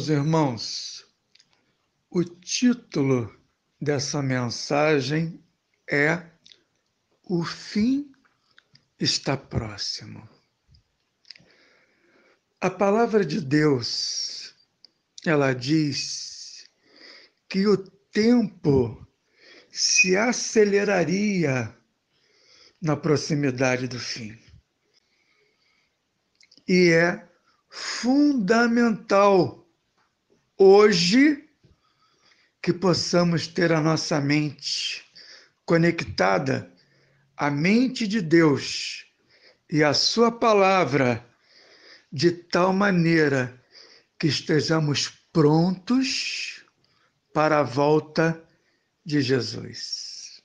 Meus irmãos, o título dessa mensagem é O Fim Está Próximo. A palavra de Deus, ela diz que o tempo se aceleraria na proximidade do fim. E é fundamental hoje que possamos ter a nossa mente conectada à mente de Deus e à Sua palavra, de tal maneira que estejamos prontos para a volta de Jesus.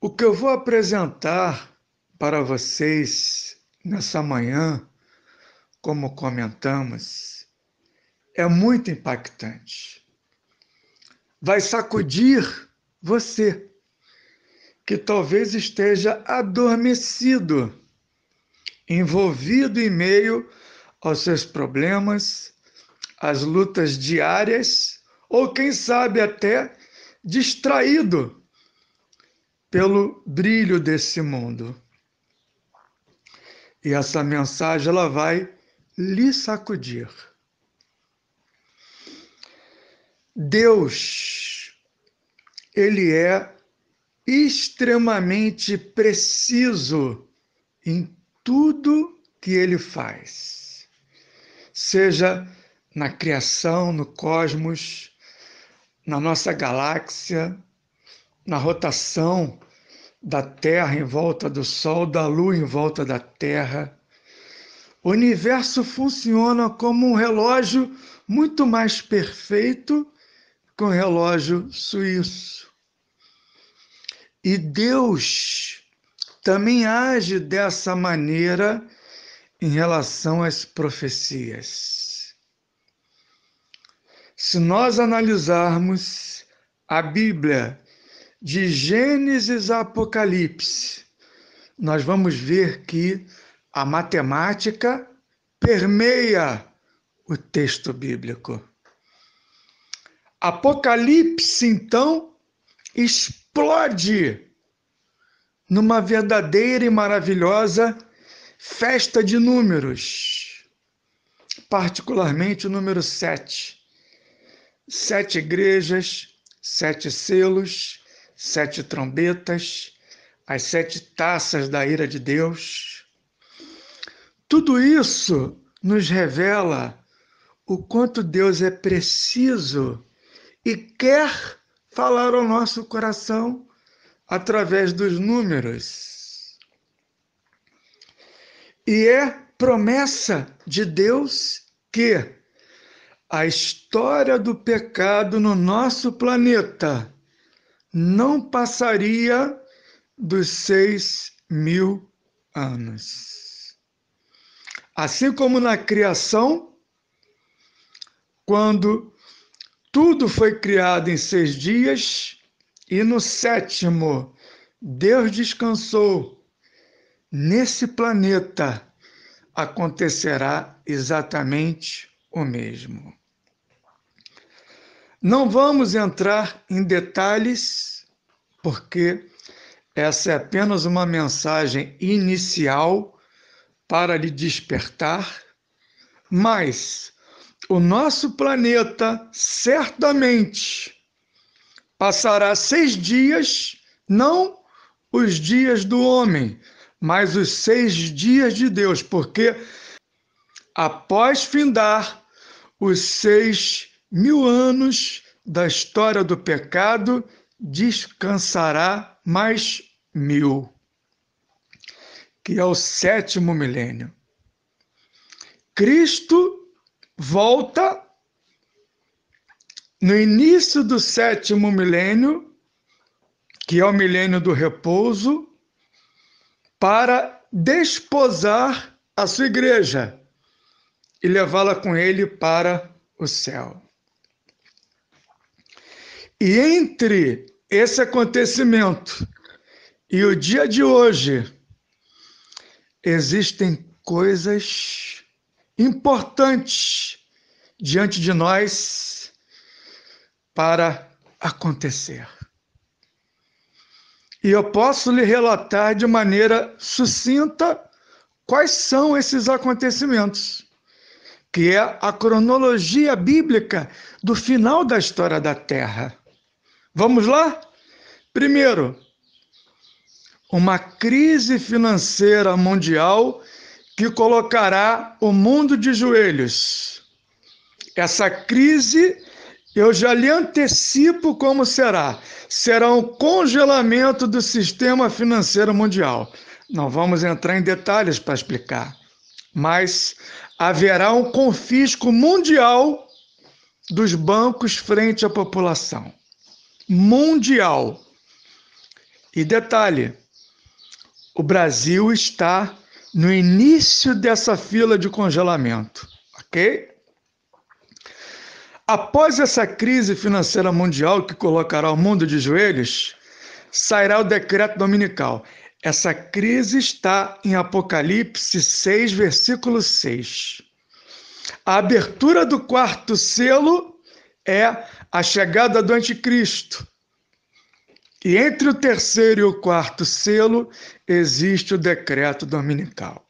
O que eu vou apresentar para vocês nessa manhã, como comentamos, é muito impactante. Vai sacudir você, que talvez esteja adormecido, envolvido em meio aos seus problemas, às lutas diárias, ou quem sabe até distraído pelo brilho desse mundo. E essa mensagem ela vai lhe sacudir. Deus, ele é extremamente preciso em tudo que ele faz, seja na criação, no cosmos, na nossa galáxia, na rotação da Terra em volta do Sol, da Lua em volta da Terra. O universo funciona como um relógio muito mais perfeito com relógio suíço. E Deus também age dessa maneira em relação às profecias. Se nós analisarmos a Bíblia de Gênesis a Apocalipse, nós vamos ver que a matemática permeia o texto bíblico. Apocalipse, então, explode numa verdadeira e maravilhosa festa de números, particularmente o número 7. Sete igrejas, sete selos, sete trombetas, as sete taças da ira de Deus. Tudo isso nos revela o quanto Deus é preciso e quer falar ao nosso coração através dos números. E é promessa de Deus que a história do pecado no nosso planeta não passaria dos seis mil anos. Assim como na criação, quando tudo foi criado em seis dias e no sétimo Deus descansou. Nesse planeta acontecerá exatamente o mesmo. Não vamos entrar em detalhes, porque essa é apenas uma mensagem inicial para lhe despertar, mas o nosso planeta certamente passará seis dias, não os dias do homem, mas os seis dias de Deus, porque após findar os seis mil anos da história do pecado, descansará mais mil, que é o sétimo milênio. Cristo volta no início do sétimo milênio, que é o milênio do repouso, para desposar a sua igreja e levá-la com ele para o céu. E entre esse acontecimento e o dia de hoje, existem coisas importante diante de nós para acontecer. E eu posso lhe relatar de maneira sucinta quais são esses acontecimentos, que é a cronologia bíblica do final da história da Terra. Vamos lá? Primeiro, uma crise financeira mundial que colocará o mundo de joelhos. Essa crise eu já lhe antecipo como será. Será um congelamento do sistema financeiro mundial. Não vamos entrar em detalhes para explicar, mas haverá um confisco mundial dos bancos frente à população. Mundial. E detalhe: o Brasil está no início dessa fila de congelamento, ok? Após essa crise financeira mundial que colocará o mundo de joelhos, sairá o decreto dominical. Essa crise está em Apocalipse 6, versículo 6. A abertura do quarto selo é a chegada do anticristo, e entre o terceiro e o quarto selo existe o decreto dominical.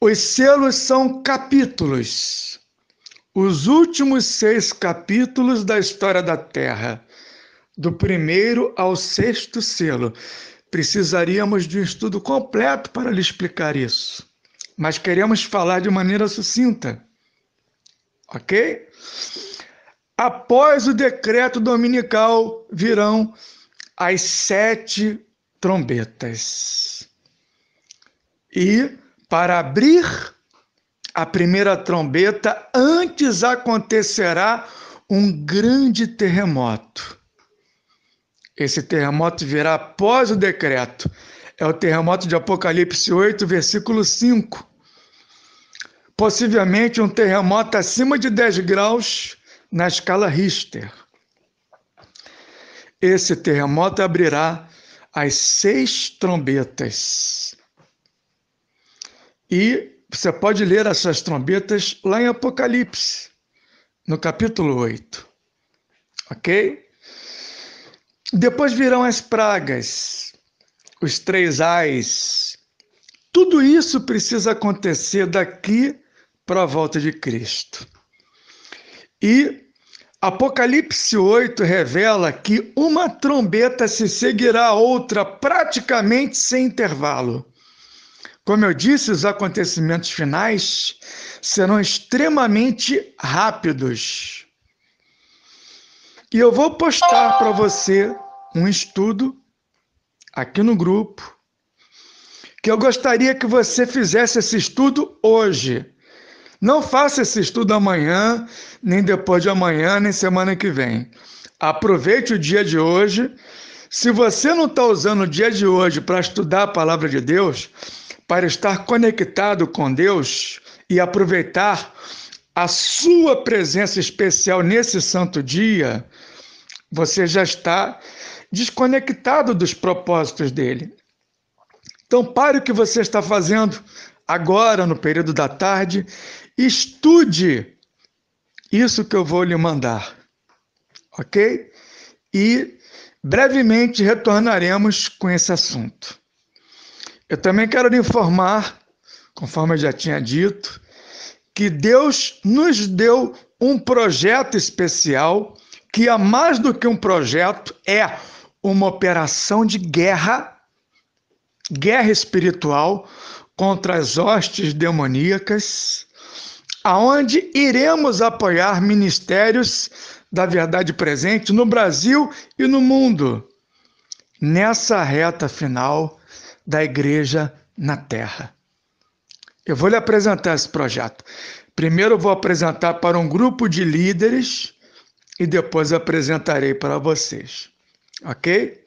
Os selos são capítulos, os últimos seis capítulos da história da Terra, do primeiro ao sexto selo. Precisaríamos de um estudo completo para lhe explicar isso, mas queremos falar de maneira sucinta, ok? Após o decreto dominical virão as sete trombetas. E para abrir a primeira trombeta, antes acontecerá um grande terremoto. Esse terremoto virá após o decreto. É o terremoto de Apocalipse 8, versículo 5. Possivelmente um terremoto acima de 10 graus na escala Richter. Esse terremoto abrirá as seis trombetas. E você pode ler essas trombetas lá em Apocalipse, no capítulo 8. Ok? Depois virão as pragas, os três ais. Tudo isso precisa acontecer daqui para a volta de Cristo. E Apocalipse 8 revela que uma trombeta se seguirá a outra praticamente sem intervalo. Como eu disse, os acontecimentos finais serão extremamente rápidos. E eu vou postar para você um estudo aqui no grupo, que eu gostaria que você fizesse esse estudo hoje. Não faça esse estudo amanhã, nem depois de amanhã, nem semana que vem. Aproveite o dia de hoje. Se você não está usando o dia de hoje para estudar a palavra de Deus, para estar conectado com Deus e aproveitar a sua presença especial nesse santo dia, você já está desconectado dos propósitos dele. Então, pare o que você está fazendo agora, no período da tarde, Estude isso que eu vou lhe mandar, ok? E brevemente retornaremos com esse assunto. Eu também quero lhe informar, conforme eu já tinha dito, que Deus nos deu um projeto especial que é mais do que um projeto, é uma operação de guerra, guerra espiritual contra as hostes demoníacas aonde iremos apoiar ministérios da verdade presente no Brasil e no mundo, nessa reta final da Igreja na Terra. Eu vou lhe apresentar esse projeto. Primeiro vou apresentar para um grupo de líderes e depois apresentarei para vocês. Ok?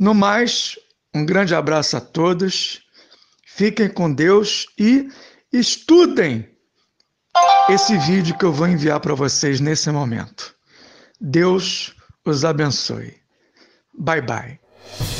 No mais, um grande abraço a todos, fiquem com Deus e estudem esse vídeo que eu vou enviar para vocês nesse momento. Deus os abençoe. Bye bye.